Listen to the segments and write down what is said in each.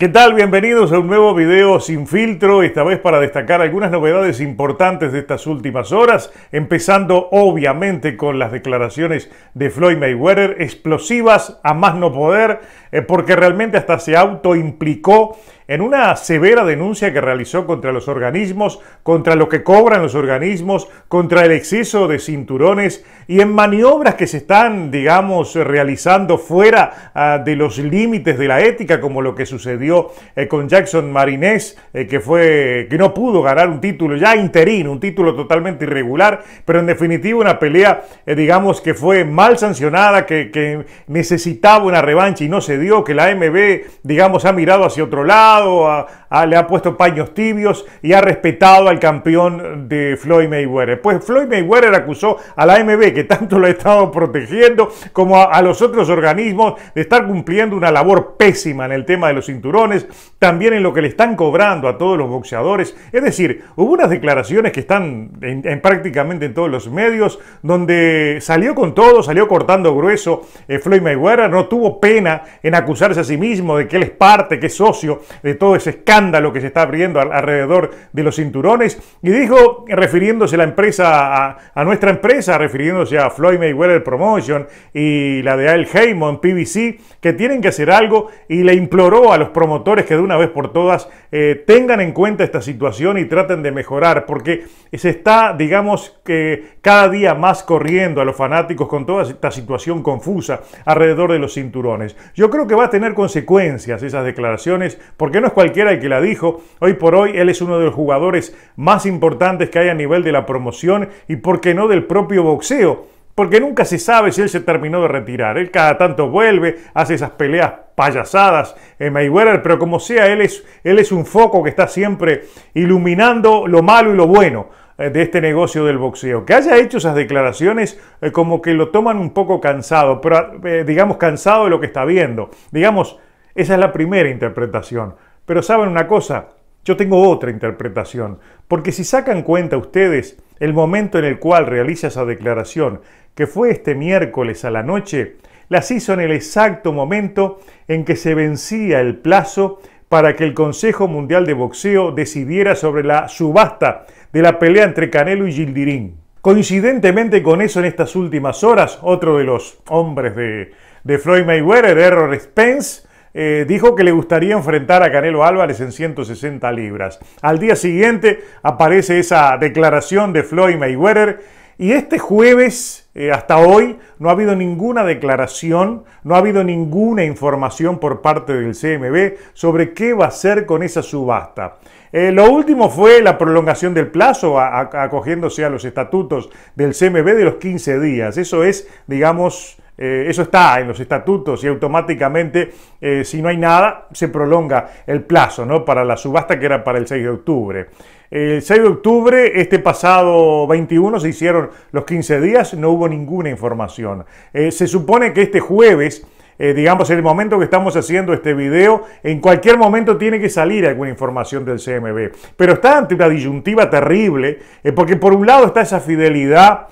¿Qué tal? Bienvenidos a un nuevo video sin filtro, esta vez para destacar algunas novedades importantes de estas últimas horas, empezando obviamente con las declaraciones de Floyd Mayweather, explosivas a más no poder, eh, porque realmente hasta se implicó en una severa denuncia que realizó contra los organismos, contra lo que cobran los organismos, contra el exceso de cinturones y en maniobras que se están, digamos, realizando fuera ah, de los límites de la ética, como lo que sucedió eh, con Jackson Marinés, eh, que fue que no pudo ganar un título ya interino, un título totalmente irregular, pero en definitiva una pelea, eh, digamos, que fue mal sancionada, que, que necesitaba una revancha y no se dio, que la AMB, digamos, ha mirado hacia otro lado uh, Ah, le ha puesto paños tibios y ha respetado al campeón de Floyd Mayweather. Pues Floyd Mayweather acusó a la AMB, que tanto lo ha estado protegiendo, como a, los otros organismos, de estar cumpliendo una labor pésima en el tema de los cinturones, también en lo que le están cobrando a todos los boxeadores. Es decir, hubo unas declaraciones que están en, prácticamente en todos los medios, donde salió con todo, salió cortando grueso eh, Floyd Mayweather, no tuvo pena en acusarse a sí mismo de que él es parte, que es socio de todo ese escándalo lo que se está abriendo alrededor de los cinturones. Y dijo, refiriéndose a la empresa, a, nuestra empresa, refiriéndose a Floyd Mayweather Promotion y la de Al Heyman, PBC, que tienen que hacer algo y le imploró a los promotores que de una vez por todas eh, tengan en cuenta esta situación y traten de mejorar, porque se está, digamos, que cada día más corriendo a los fanáticos con toda esta situación confusa alrededor de los cinturones. Yo creo que va a tener consecuencias esas declaraciones, porque no es cualquiera el que la dijo. Hoy por hoy él es uno de los jugadores más importantes que hay a nivel de la promoción y, por qué no, del propio boxeo. Porque nunca se sabe si él se terminó de retirar. Él cada tanto vuelve, hace esas peleas payasadas en Mayweather, pero como sea, él es, él es un foco que está siempre iluminando lo malo y lo bueno eh, de este negocio del boxeo. Que haya hecho esas declaraciones eh, como que lo toman un poco cansado, pero eh, digamos cansado de lo que está viendo. Digamos, esa es la primera interpretación. Pero saben una cosa, yo tengo otra interpretación, porque si sacan cuenta ustedes el momento en el cual realiza esa declaración, que fue este miércoles a la noche, las hizo en el exacto momento en que se vencía el plazo para que el Consejo Mundial de Boxeo decidiera sobre la subasta de la pelea entre Canelo y Gildirín. Coincidentemente con eso, en estas últimas horas, otro de los hombres de, de Floyd Mayweather, Error Spence, eh, dijo que le gustaría enfrentar a Canelo Álvarez en 160 libras. Al día siguiente aparece esa declaración de Floyd Mayweather y este jueves eh, hasta hoy no ha habido ninguna declaración, no ha habido ninguna información por parte del CMB sobre qué va a hacer con esa subasta. Eh, lo último fue la prolongación del plazo, acogiéndose a los estatutos del CMB de los 15 días. Eso es, digamos, eh, eso está en los estatutos y automáticamente, eh, si no hay nada, se prolonga el plazo ¿no? para la subasta que era para el 6 de octubre. El 6 de octubre, este pasado 21, se hicieron los 15 días, no hubo ninguna información. Eh, se supone que este jueves, digamos en el momento que estamos haciendo este video, en cualquier momento tiene que salir alguna información del CMB. Pero está ante una disyuntiva terrible, porque por un lado está esa fidelidad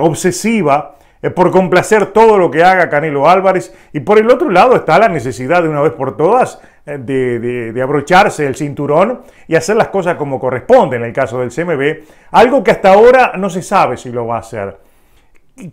obsesiva por complacer todo lo que haga Canelo Álvarez. Y por el otro lado está la necesidad de una vez por todas eh, de, abrocharse el cinturón y hacer las cosas como corresponde en el caso del CMB, algo que hasta ahora no se sabe si lo va a hacer.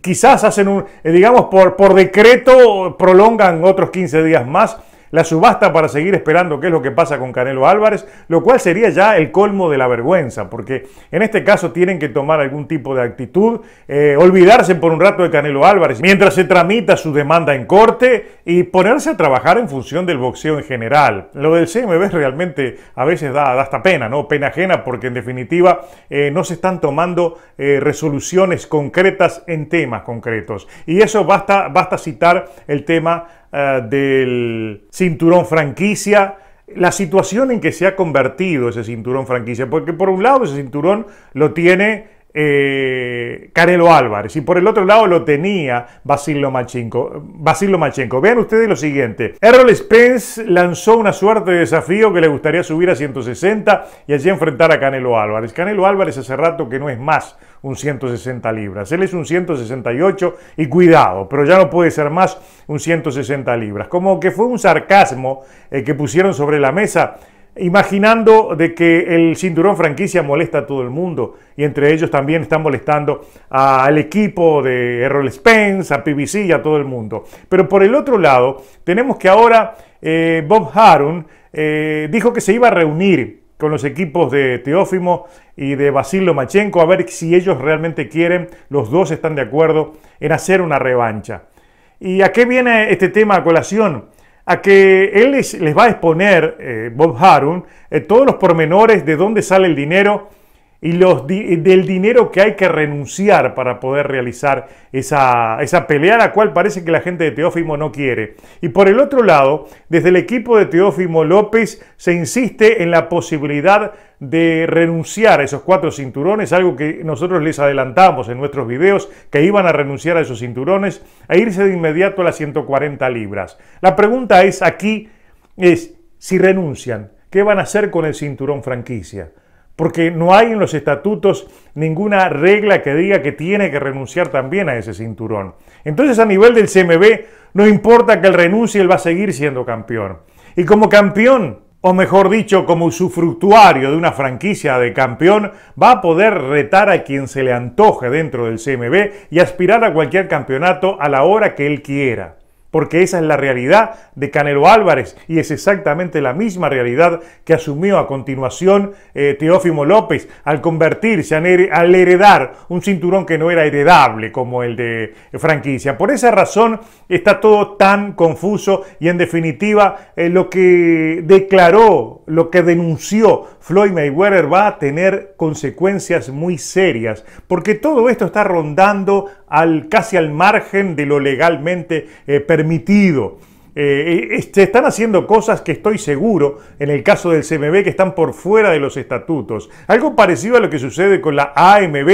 Quizás hacen un, eh, digamos, por, por decreto prolongan otros 15 días más la subasta para seguir esperando qué es lo que pasa con Canelo Álvarez, lo cual sería ya el colmo de la vergüenza, porque en este caso tienen que tomar algún tipo de actitud, eh, olvidarse por un rato de Canelo Álvarez mientras se tramita su demanda en corte y ponerse a trabajar en función del boxeo en general. Lo del CMB realmente a veces da, hasta pena, ¿no? Pena ajena, porque en definitiva eh, no se están tomando eh, resoluciones concretas en temas concretos. Y eso basta, basta citar el tema eh, del cinturón franquicia, la situación en que se ha convertido ese cinturón franquicia, porque por un lado ese cinturón lo tiene Canelo eh, Álvarez. Y por el otro lado lo tenía Basilio Machenko. Vean ustedes lo siguiente. Errol Spence lanzó una suerte de desafío que le gustaría subir a 160 y allí enfrentar a Canelo Álvarez. Canelo Álvarez hace rato que no es más un 160 libras. Él es un 168 y cuidado, pero ya no puede ser más un 160 libras. Como que fue un sarcasmo eh, que pusieron sobre la mesa imaginando de que el cinturón franquicia molesta a todo el mundo y entre ellos también están molestando al equipo de Errol Spence, a PBC y a todo el mundo. Pero por el otro lado, tenemos que ahora eh, Bob Harun eh, dijo que se iba a reunir con los equipos de Teófimo y de Basilio Machenko a ver si ellos realmente quieren, los dos están de acuerdo en hacer una revancha. ¿Y a qué viene este tema a colación? a que él les, va a exponer, eh, Bob Harun, eh, todos los pormenores de dónde sale el dinero y los del dinero que hay que renunciar para poder realizar esa, esa pelea, la cual parece que la gente de Teófimo no quiere. Y por el otro lado, desde el equipo de Teófimo López se insiste en la posibilidad de renunciar a esos cuatro cinturones, algo que nosotros les adelantamos en nuestros videos, que iban a renunciar a esos cinturones, a e irse de inmediato a las 140 libras. La pregunta es aquí, es si renuncian, ¿qué van a hacer con el cinturón franquicia? Porque no hay en los estatutos ninguna regla que diga que tiene que renunciar también a ese cinturón. Entonces a nivel del CMB, no importa que él renuncie, él va a seguir siendo campeón. Y como campeón, o mejor dicho, como usufructuario de una franquicia de campeón, va a poder retar a quien se le antoje dentro del CMB y aspirar a cualquier campeonato a la hora que él quiera porque esa es la realidad de Canelo Álvarez y es exactamente la misma realidad que asumió a continuación eh, Teófimo López al convertirse, al heredar un cinturón que no era heredable como el de franquicia. Por esa razón está todo tan confuso y en definitiva eh, lo que declaró, lo que denunció Floyd Mayweather va a tener consecuencias muy serias, porque todo esto está rondando al, casi al margen de lo legalmente eh, permitido eh, se este, están haciendo cosas que estoy seguro, en el caso del CMB, que están por fuera de los estatutos. Algo parecido a lo que sucede con la AMB,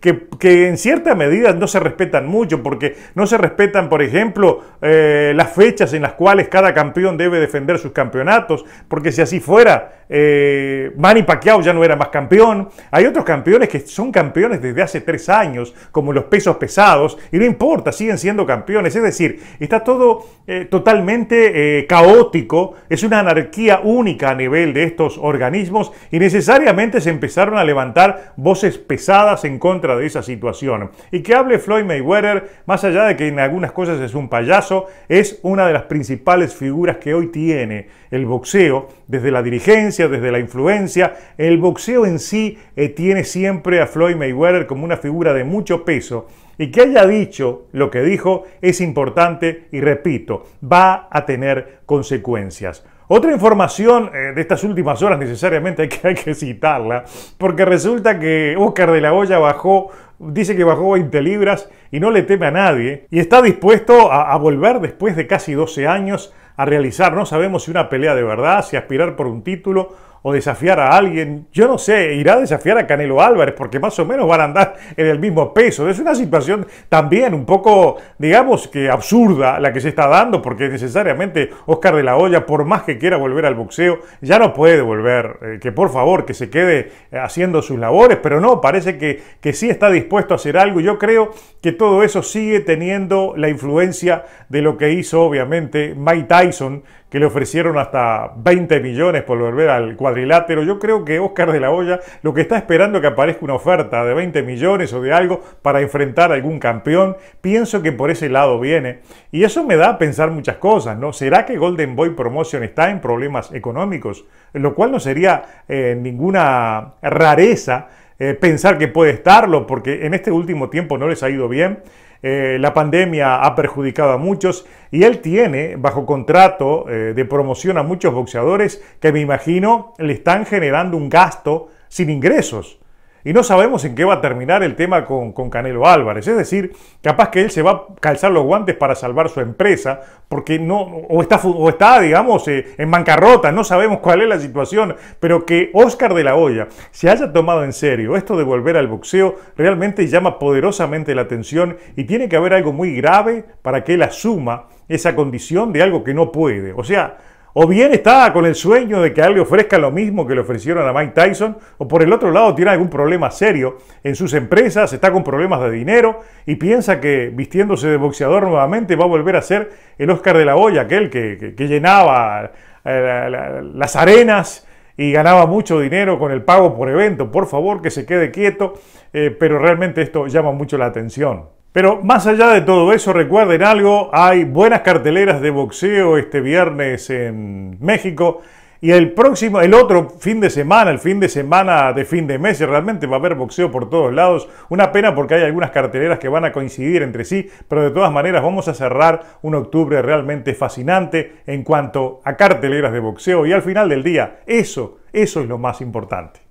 que, en cierta medida no se respetan mucho, porque no se respetan, por ejemplo, eh, las fechas en las cuales cada campeón debe defender sus campeonatos, porque si así fuera, eh, Manny Pacquiao ya no era más campeón. Hay otros campeones que son campeones desde hace tres años, como los pesos pesados, y no importa, siguen siendo campeones. Es decir, está todo eh, totalmente eh, caótico, es una anarquía única a nivel de estos organismos y necesariamente se empezaron a levantar voces pesadas en contra de esa situación. Y que hable Floyd Mayweather, más allá de que en algunas cosas es un payaso, es una de las principales figuras que hoy tiene el boxeo, desde la dirigencia, desde la influencia. El boxeo en sí eh, tiene siempre a Floyd Mayweather como una figura de mucho peso y que haya dicho lo que dijo es importante y repito, va a tener consecuencias. Otra información eh, de estas últimas horas necesariamente hay que, citarla, porque resulta que Oscar de la Hoya bajó, dice que bajó 20 libras y no le teme a nadie, y está dispuesto a, a volver después de casi 12 años a realizar, no sabemos si una pelea de verdad, si aspirar por un título o desafiar a alguien. Yo no sé, irá a desafiar a Canelo Álvarez porque más o menos van a andar en el mismo peso. Es una situación también un poco, digamos que absurda la que se está dando porque necesariamente Oscar de la Hoya, por más que quiera volver al boxeo, ya no puede volver. Eh, que por favor, que se quede eh, haciendo sus labores, pero no, parece que, que sí está dispuesto a hacer algo. Yo creo que todo eso sigue teniendo la influencia de lo que hizo obviamente Mike Tyson que le ofrecieron hasta 20 millones por volver al cuadrilátero. Yo creo que Oscar de la Hoya lo que está esperando es que aparezca una oferta de 20 millones o de algo para enfrentar a algún campeón. Pienso que por ese lado viene. Y eso me da a pensar muchas cosas, ¿no? ¿Será que Golden Boy Promotion está en problemas económicos? Lo cual no sería eh, ninguna rareza eh, pensar que puede estarlo, porque en este último tiempo no les ha ido bien. Eh, la pandemia ha perjudicado a muchos y él tiene bajo contrato eh, de promoción a muchos boxeadores que me imagino le están generando un gasto sin ingresos. Y no sabemos en qué va a terminar el tema con, Canelo Álvarez. Es decir, capaz que él se va a calzar los guantes para salvar su empresa, porque no, o está, o está digamos, eh, en bancarrota, no sabemos cuál es la situación, pero que Oscar de la Hoya se haya tomado en serio esto de volver al boxeo realmente llama poderosamente la atención y tiene que haber algo muy grave para que él asuma esa condición de algo que no puede. O sea, o bien está con el sueño de que alguien ofrezca lo mismo que le ofrecieron a Mike Tyson, o por el otro lado tiene algún problema serio en sus empresas, está con problemas de dinero y piensa que vistiéndose de boxeador nuevamente va a volver a ser el Oscar de la Hoya, aquel que, llenaba eh, las arenas y ganaba mucho dinero con el pago por evento. Por favor, que se quede quieto, eh, pero realmente esto llama mucho la atención. Pero más allá de todo eso, recuerden algo, hay buenas carteleras de boxeo este viernes en México y el próximo, el otro fin de semana, el fin de semana de fin de mes, realmente va a haber boxeo por todos lados. Una pena porque hay algunas carteleras que van a coincidir entre sí, pero de todas maneras vamos a cerrar un octubre realmente fascinante en cuanto a carteleras de boxeo y al final del día, eso, eso es lo más importante.